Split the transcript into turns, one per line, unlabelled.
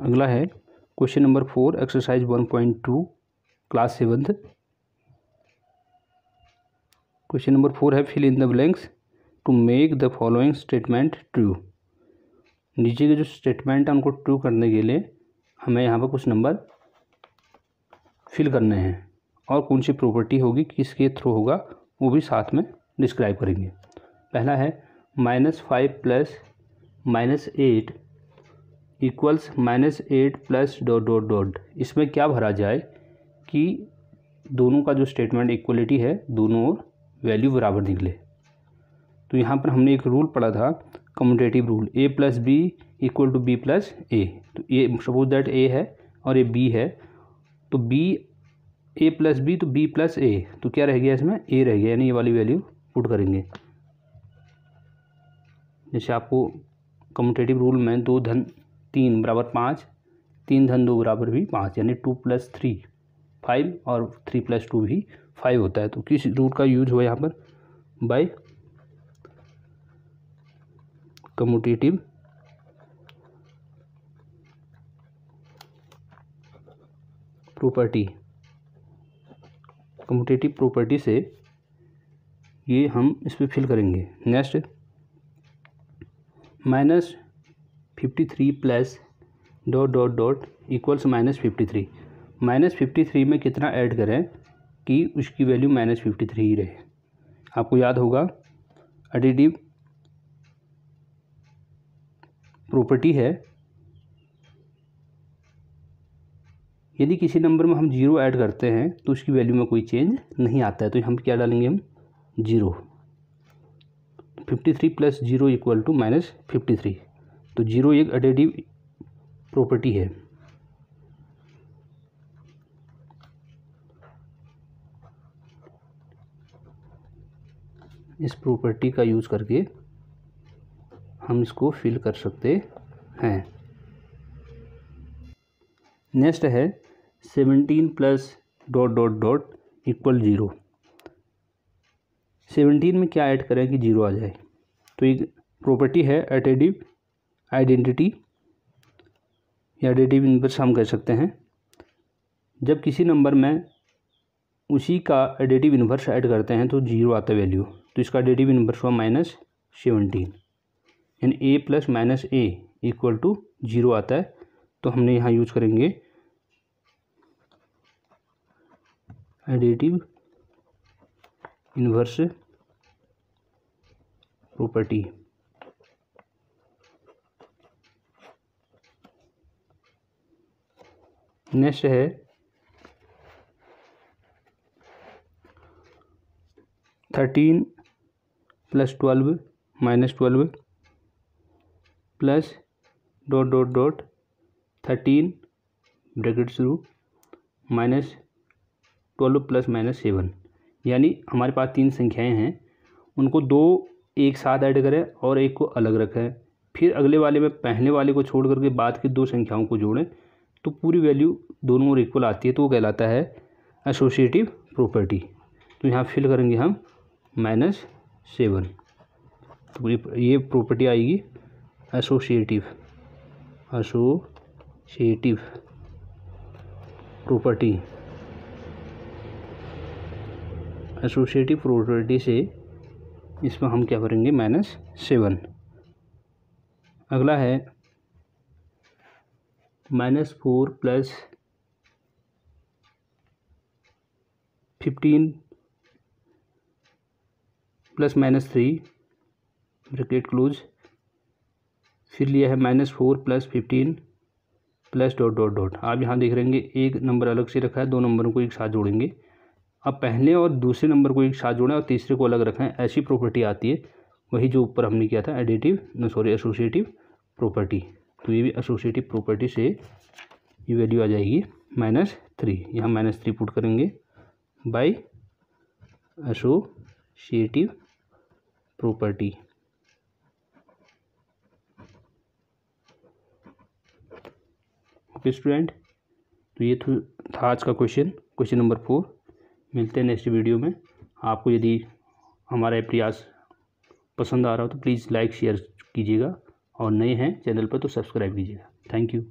अगला है question number four exercise one point two class seventh question number four है fill in the blanks to make the following statement true नीचे के जो statement है उनको ट्रू करने के लिए हमें यहाँ पर कुछ नंबर फिल करने हैं और कौन सी प्रॉपर्टी होगी किसके थ्रू होगा वो भी साथ में डिस्क्राइब करेंगे पहला है minus five plus minus eight equals minus eight plus dot dot dot इसमें क्या भरा जाए कि दोनों का जो स्टेटमेंट इक्वलिटी है दोनों ओर वैल्यू बराबर निकले तो यहाँ पर हमने एक रूल पढ़ा था commutative rule A plus B equal to B plus A तो ए सपोज दैट ए है और ये बी है तो बी ए प्लस बी तो बी प्लस ए तो क्या रह गया इसमें ए रह गया यानी ये वाली वैल्यू पुट करेंगे जैसे आपको कम्यूटेटिव रूल में दो धन तीन बराबर पाँच तीन धन दो बराबर भी पाँच यानी टू प्लस थ्री फाइव और थ्री प्लस टू भी फाइव होता है तो किस रूट का यूज हुआ यहाँ पर by commutative property commutative property से ये हम इस पर फिल करेंगे next minus fifty three plus dot dot dot equals minus fifty three minus fifty three में कितना ऐड करें कि उसकी वैल्यू माइनस फिफ्टी थ्री ही रहे आपको याद होगा एडिटिव प्रॉपर्टी है यदि किसी नंबर में हम जीरो ऐड करते हैं तो उसकी वैल्यू में कोई चेंज नहीं आता है तो हम क्या डालेंगे हम zero fifty three plus zero equal to minus fifty three तो जीरो एक एडेटिव प्रॉपर्टी है इस प्रॉपर्टी का यूज़ करके हम इसको फिल कर सकते हैं नेक्स्ट है seventeen plus dot dot dot equal zero seventeen में क्या ऐड करें कि ज़ीरो आ जाए तो एक प्रॉपर्टी है एटेडिव आइडेंटिटी या डेटिव इनवर्स हम कह सकते हैं जब किसी नंबर में उसी का एडिटिव इन्वर्स ऐड करते हैं तो जीरो आता है वैल्यू तो इसका एडिटिव इन्वर्स हुआ माइनस सेवनटीन यानी A plus minus A equal to zero आता है तो हमने यहाँ यूज करेंगे एडिटिव इन्वर्स प्रॉपर्टी नेक्स्ट है thirteen plus twelve minus twelve plus dot dot dot thirteen bracket शुरू minus twelve plus minus seven यानी हमारे पास तीन संख्याएं हैं उनको दो एक साथ ऐड करें और एक को अलग रखें फिर अगले वाले में पहले वाले को छोड़ करके बाद की दो संख्याओं को जोड़ें तो पूरी वैल्यू दोनों और इक्वल आती है तो वो कहलाता है एसोसिएटिव प्रॉपर्टी तो यहाँ फिल करेंगे हम माइनस सेवन तो ये प्रॉपर्टी आएगी associative associative property associative property से इसमें हम क्या करेंगे माइनस सेवन अगला है minus four plus fifteen plus minus three bracket close फिर लिया है minus four plus fifteen plus dot dot dot आप यहाँ देख रहेंगे एक नंबर अलग से रखा है दो नंबरों को एक साथ जोड़ेंगे अब पहले और दूसरे नंबर को एक साथ जोड़ें और तीसरे को अलग रखें ऐसी प्रॉपर्टी आती है वही जो ऊपर हमने किया था एडिटिव सॉरी एसोसिएटिव प्रॉपर्टी तो ये भी एसोसिएटिव प्रॉपर्टी से ये वैल्यू आ जाएगी माइनस थ्री यहाँ माइनस थ्री पुट करेंगे by associative property okay student तो ये था आज का क्वेश्चन क्वेश्चन नंबर फोर मिलते हैं नेक्स्ट वीडियो में आपको यदि हमारा प्रयास पसंद आ रहा हो तो प्लीज़ लाइक शेयर कीजिएगा और नए हैं चैनल पर तो सब्सक्राइब कीजिएगा थैंक यू